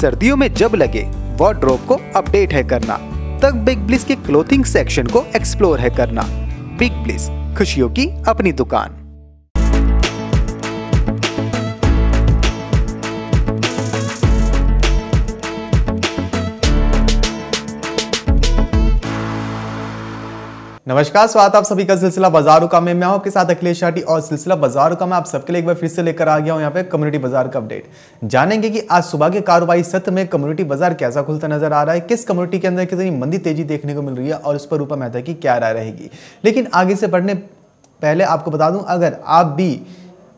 सर्दियों में जब लगे वार्ड्रोब को अपडेट है करना तक बिग ब्लिस के क्लोथिंग सेक्शन को एक्सप्लोर है करना बिग ब्लिस खुशियों की अपनी दुकान नमस्कार स्वागत आप सभी का सिलसिला बाजारों का में मैं आपके साथ अखिलेश शाटी और सिलसिला बाजारों का मैं आप सबके लिए एक बार फिर से लेकर आ गया हूं यहाँ पे कम्युनिटी बाजार का अपडेट जानेंगे कि आज सुबह के कारोबारी सत्र में कम्युनिटी बाजार कैसा खुलता नजर आ रहा है किस कम्युनिटी के अंदर कितनी मंदी तेजी देखने को मिल रही है और उस पर रूपा मेहता की क्या राय रहेगी लेकिन आगे से बढ़ने पहले आपको बता दूं अगर आप भी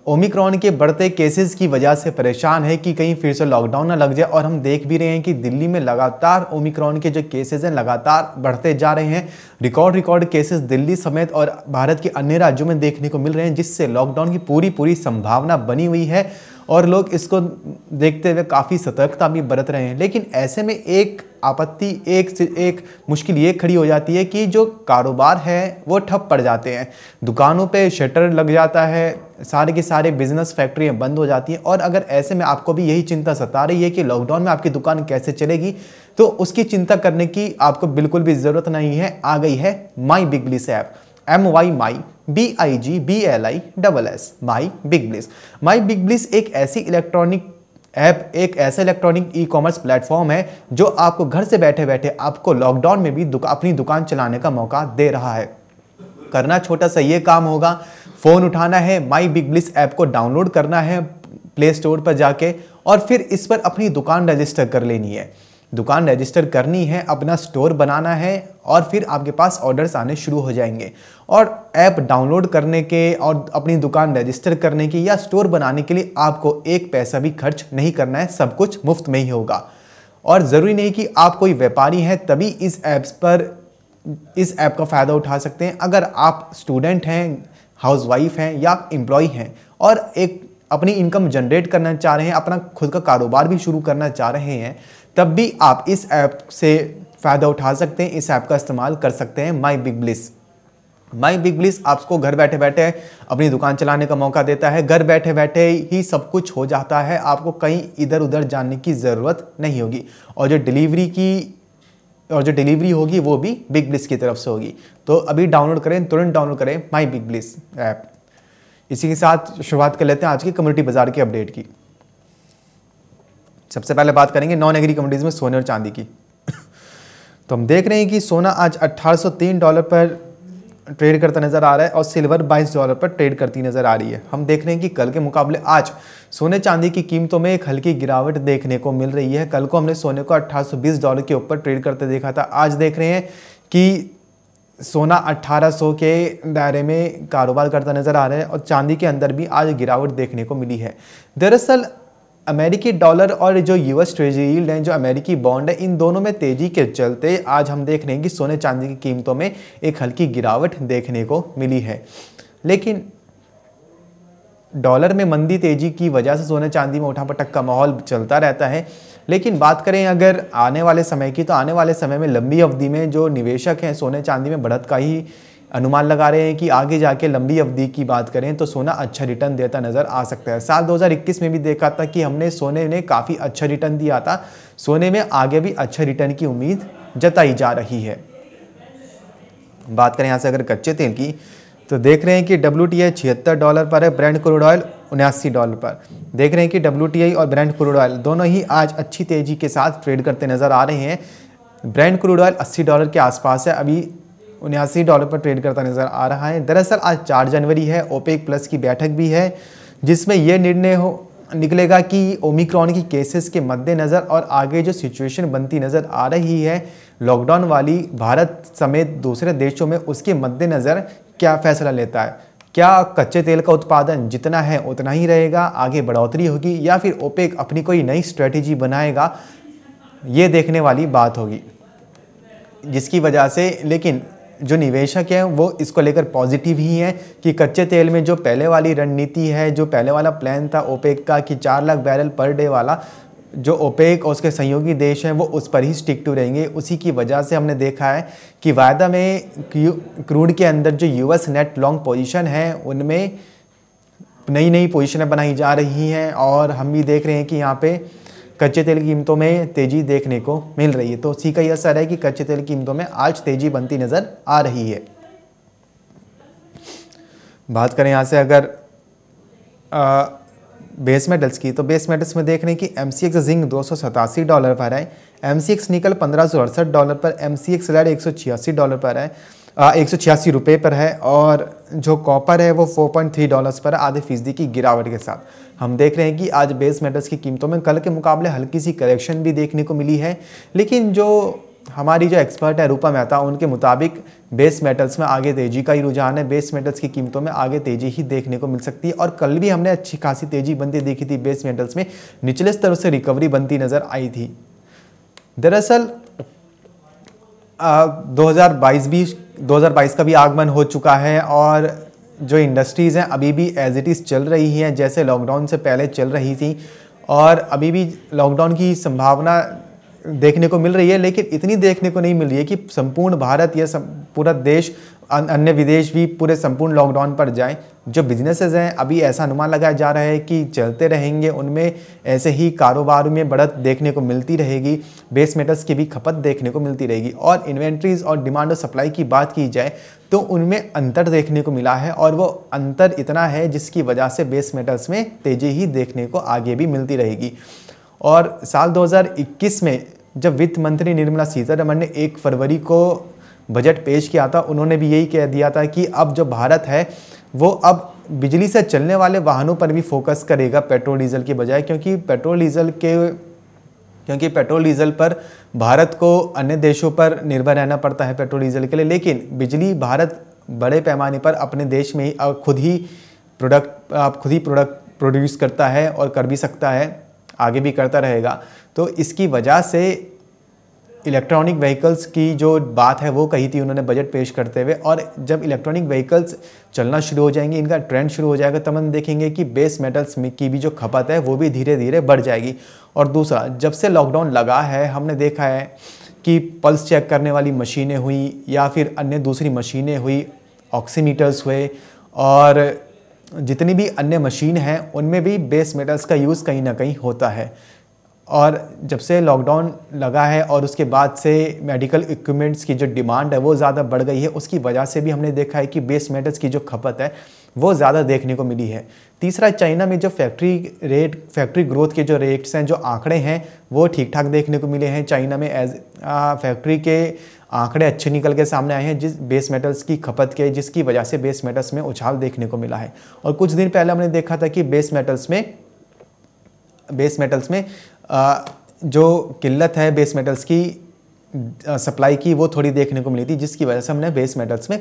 ओमिक्रॉन के बढ़ते केसेस की वजह से परेशान है कि कहीं फिर से लॉकडाउन ना लग जाए और हम देख भी रहे हैं कि दिल्ली में लगातार ओमिक्रॉन के जो केसेस हैं लगातार बढ़ते जा रहे हैं रिकॉर्ड रिकॉर्ड केसेस दिल्ली समेत और भारत के अन्य राज्यों में देखने को मिल रहे हैं जिससे लॉकडाउन की पूरी पूरी संभावना बनी हुई है और लोग इसको देखते हुए काफ़ी सतर्कता भी बरत रहे हैं लेकिन ऐसे में एक आपत्ति एक एक मुश्किल ये खड़ी हो जाती है कि जो कारोबार है वो ठप पड़ जाते हैं दुकानों पे शटर लग जाता है सारे के सारे बिजनेस फैक्ट्रियाँ बंद हो जाती हैं और अगर ऐसे में आपको भी यही चिंता सता रही है कि लॉकडाउन में आपकी दुकान कैसे चलेगी तो उसकी चिंता करने की आपको बिल्कुल भी ज़रूरत नहीं है आ गई है My Big Bliss app M Y my B I G B L I double S My Big Bliss My Big Bliss एक ऐसी इलेक्ट्रॉनिक ऐप एक ऐसा इलेक्ट्रॉनिक ई कॉमर्स प्लेटफॉर्म है जो आपको घर से बैठे बैठे आपको लॉकडाउन में भी दुका, अपनी दुकान चलाने का मौका दे रहा है करना छोटा सा ये काम होगा फ़ोन उठाना है माई बिग ब्लिस ऐप को डाउनलोड करना है प्ले स्टोर पर जाके और फिर इस पर अपनी दुकान रजिस्टर कर लेनी है दुकान रजिस्टर करनी है अपना स्टोर बनाना है और फिर आपके पास ऑर्डर्स आने शुरू हो जाएंगे और ऐप डाउनलोड करने के और अपनी दुकान रजिस्टर करने की या स्टोर बनाने के लिए आपको एक पैसा भी खर्च नहीं करना है सब कुछ मुफ्त में ही होगा और ज़रूरी नहीं कि आप कोई व्यापारी हैं तभी इस ऐप्स पर इस ऐप का फ़ायदा उठा सकते हैं अगर आप स्टूडेंट हैं हाउसवाइफ हैं या एम्प्लॉय हैं और एक अपनी इनकम जनरेट करना चाह रहे हैं अपना खुद का कारोबार भी शुरू करना चाह रहे हैं तब भी आप इस ऐप से फ़ायदा उठा सकते हैं इस ऐप का इस्तेमाल कर सकते हैं My Big Bliss My Big Bliss आपको घर बैठे बैठे अपनी दुकान चलाने का मौका देता है घर बैठे बैठे ही सब कुछ हो जाता है आपको कहीं इधर उधर जाने की ज़रूरत नहीं होगी और जो डिलीवरी की और जो डिलीवरी होगी वो भी बिग ब्लिस की तरफ से होगी तो अभी डाउनलोड करें तुरंत डाउनलोड करें माई बिग ब्लिस ऐप इसी के साथ शुरुआत कर लेते हैं आज की कम्युनिटी बाजार की अपडेट की सबसे पहले बात करेंगे नॉन एग्री कम्युनिटीज़ में सोने और चांदी की तो हम देख रहे हैं कि सोना आज 1803 डॉलर पर ट्रेड करता नज़र आ रहा है और सिल्वर 22 डॉलर पर ट्रेड करती नज़र आ रही है हम देख रहे हैं कि कल के मुकाबले आज सोने चांदी की कीमतों में एक हल्की गिरावट देखने को मिल रही है कल को हमने सोने को 1820 डॉलर के ऊपर ट्रेड करते देखा था आज देख रहे हैं कि सोना 1800 के दायरे में कारोबार करता नज़र आ रहा है और चांदी के अंदर भी आज गिरावट देखने को मिली है दरअसल अमेरिकी डॉलर और जो यूएस ट्रेजरी यील्ड है जो अमेरिकी बॉन्ड है इन दोनों में तेजी के चलते आज हम देख रहे हैं कि सोने चांदी की कीमतों में एक हल्की गिरावट देखने को मिली है लेकिन डॉलर में मंदी तेजी की वजह से सोने चांदी में उठा पटक का माहौल चलता रहता है लेकिन बात करें अगर आने वाले समय की तो आने वाले समय में लंबी अवधि में जो निवेशक हैं सोने चांदी में बढ़त का ही अनुमान लगा रहे हैं कि आगे जाके लंबी अवधि की बात करें तो सोना अच्छा रिटर्न देता नज़र आ सकता है साल 2021 में भी देखा था कि हमने सोने ने काफ़ी अच्छा रिटर्न दिया था सोने में आगे भी अच्छा रिटर्न की उम्मीद जताई जा रही है बात करें यहाँ से अगर कच्चे तेल की तो देख रहे हैं कि डब्ल्यू टी डॉलर पर है ब्रांड क्रूड ऑयल उन्यासी डॉलर पर देख रहे हैं कि डब्ल्यू और ब्रांड क्रूड ऑयल दोनों ही आज अच्छी तेज़ी के साथ ट्रेड करते नज़र आ रहे हैं ब्रांड क्रूड ऑयल अस्सी डॉलर के आसपास है अभी उन्यासी डॉलर पर ट्रेड करता नज़र आ रहा है दरअसल आज चार जनवरी है ओपेक प्लस की बैठक भी है जिसमें यह निर्णय हो निकलेगा कि ओमिक्रॉन की केसेस के मद्देनज़र और आगे जो सिचुएशन बनती नज़र आ रही है लॉकडाउन वाली भारत समेत दूसरे देशों में उसके मद्देनज़र क्या फैसला लेता है क्या कच्चे तेल का उत्पादन जितना है उतना ही रहेगा आगे बढ़ोतरी होगी या फिर ओपेक अपनी कोई नई स्ट्रेटेजी बनाएगा ये देखने वाली बात होगी जिसकी वजह से लेकिन जो निवेशक हैं वो इसको लेकर पॉजिटिव ही हैं कि कच्चे तेल में जो पहले वाली रणनीति है जो पहले वाला प्लान था ओपेक का कि चार लाख बैरल पर डे वाला जो ओपेक और उसके सहयोगी देश हैं वो उस पर ही स्टिक टू रहेंगे उसी की वजह से हमने देखा है कि वायदा में क्रूड के अंदर जो यूएस नेट लॉन्ग पोजीशन है उनमें नई नई पोजीशनें बनाई जा रही हैं और हम भी देख रहे हैं कि यहाँ पे कच्चे तेल की कीमतों में तेज़ी देखने को मिल रही है तो उसी का यह असर है कि कच्चे तेल की कीमतों में आज तेज़ी बनती नज़र आ रही है बात करें यहाँ से अगर आ, बेस मेटल्स की तो बेस मेटल्स में देख रहे हैं कि एम सी एक्स जिंक दो सौ सतासी डॉलर पर है एम सी एक्स निकल पंद्रह सौ अड़सठ डॉलर पर एम सी एक्स लैड एक सौ छियासी डॉलर पर है एक सौ छियासी रुपये पर है और जो कॉपर है वो फोर पॉइंट थ्री डॉलर्स पर आधे फीसदी की गिरावट के साथ हम देख रहे हैं कि आज बेस मेटल्स की कीमतों में कल के मुकाबले हल्की सी करेक्शन भी देखने को मिली है लेकिन जो हमारी जो एक्सपर्ट है रूपा मेहता उनके मुताबिक बेस मेटल्स में आगे तेज़ी का ही रुझान है बेस मेटल्स की कीमतों में आगे तेज़ी ही देखने को मिल सकती है और कल भी हमने अच्छी खासी तेज़ी बनती देखी थी बेस मेटल्स में निचले स्तर से रिकवरी बनती नज़र आई थी दरअसल दो भी 2022 का भी आगमन हो चुका है और जो इंडस्ट्रीज़ हैं अभी भी एज इट इज़ चल रही हैं जैसे लॉकडाउन से पहले चल रही थी और अभी भी लॉकडाउन की संभावना देखने को मिल रही है लेकिन इतनी देखने को नहीं मिल रही है कि संपूर्ण भारत या पूरा देश अन्य विदेश भी पूरे संपूर्ण लॉकडाउन पर जाए जो बिजनेसेस हैं अभी ऐसा अनुमान लगाया जा रहा है कि चलते रहेंगे उनमें ऐसे ही कारोबार में बढ़त देखने को मिलती रहेगी बेस मेटल्स की भी खपत देखने को मिलती रहेगी और इन्वेंट्रीज और डिमांड और सप्लाई की बात की जाए तो उनमें अंतर देखने को मिला है और वो अंतर इतना है जिसकी वजह से बेस मेटल्स में तेज़ी ही देखने को आगे भी मिलती रहेगी और साल 2021 में जब वित्त मंत्री निर्मला सीतारमन ने एक फरवरी को बजट पेश किया था उन्होंने भी यही कह दिया था कि अब जो भारत है वो अब बिजली से चलने वाले वाहनों पर भी फोकस करेगा पेट्रोल डीजल के बजाय क्योंकि पेट्रोल डीजल के क्योंकि पेट्रोल डीजल पर भारत को अन्य देशों पर निर्भर रहना पड़ता है पेट्रोल डीजल के लिए लेकिन बिजली भारत बड़े पैमाने पर अपने देश में ही खुद ही प्रोडक्ट आप खुद ही प्रोडक्ट प्रोड्यूस करता है और कर भी सकता है आगे भी करता रहेगा तो इसकी वजह से इलेक्ट्रॉनिक व्हीकल्स की जो बात है वो कही थी उन्होंने बजट पेश करते हुए और जब इलेक्ट्रॉनिक व्हीकल्स चलना शुरू हो जाएंगे इनका ट्रेंड शुरू हो जाएगा तब हम देखेंगे कि बेस मेटल्स की भी जो खपत है वो भी धीरे धीरे बढ़ जाएगी और दूसरा जब से लॉकडाउन लगा है हमने देखा है कि पल्स चेक करने वाली मशीनें हुई या फिर अन्य दूसरी मशीनें हुई ऑक्सीमीटर्स हुए और जितनी भी अन्य मशीन हैं उनमें भी बेस मेटल्स का यूज़ कहीं ना कहीं होता है और जब से लॉकडाउन लगा है और उसके बाद से मेडिकल इक्विपमेंट्स की जो डिमांड है वो ज़्यादा बढ़ गई है उसकी वजह से भी हमने देखा है कि बेस मेटल्स की जो खपत है वो ज़्यादा देखने को मिली है तीसरा चाइना में जो फैक्ट्री रेट फैक्ट्री ग्रोथ के जो रेट्स हैं जो आंकड़े हैं वो ठीक ठाक देखने को मिले हैं चाइना में एज फैक्ट्री के आंकड़े अच्छे निकल के सामने आए हैं जिस बेस मेटल्स की खपत के जिसकी वजह से बेस मेटल्स में उछाल देखने को मिला है और कुछ दिन पहले हमने देखा था कि बेस मेटल्स में बेस मेटल्स में जो किल्लत है बेस मेटल्स की सप्लाई की वो थोड़ी देखने को मिली थी जिसकी वजह से हमने बेस मेटल्स में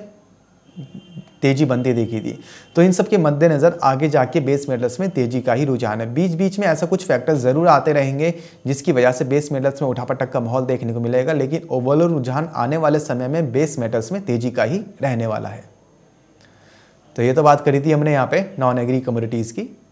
तेजी बनती देखी थी तो इन सब के मद्देनज़र आगे जाके बेस मेडल्स में तेजी का ही रुझान है बीच बीच में ऐसा कुछ फैक्टर्स ज़रूर आते रहेंगे जिसकी वजह से बेस मेडल्स में उठापटक का माहौल देखने को मिलेगा लेकिन ओवरऑल रुझान आने वाले समय में बेस मेडल्स में तेजी का ही रहने वाला है तो ये तो बात करी थी हमने यहाँ पे नॉन एग्री कम्युनिटीज़ की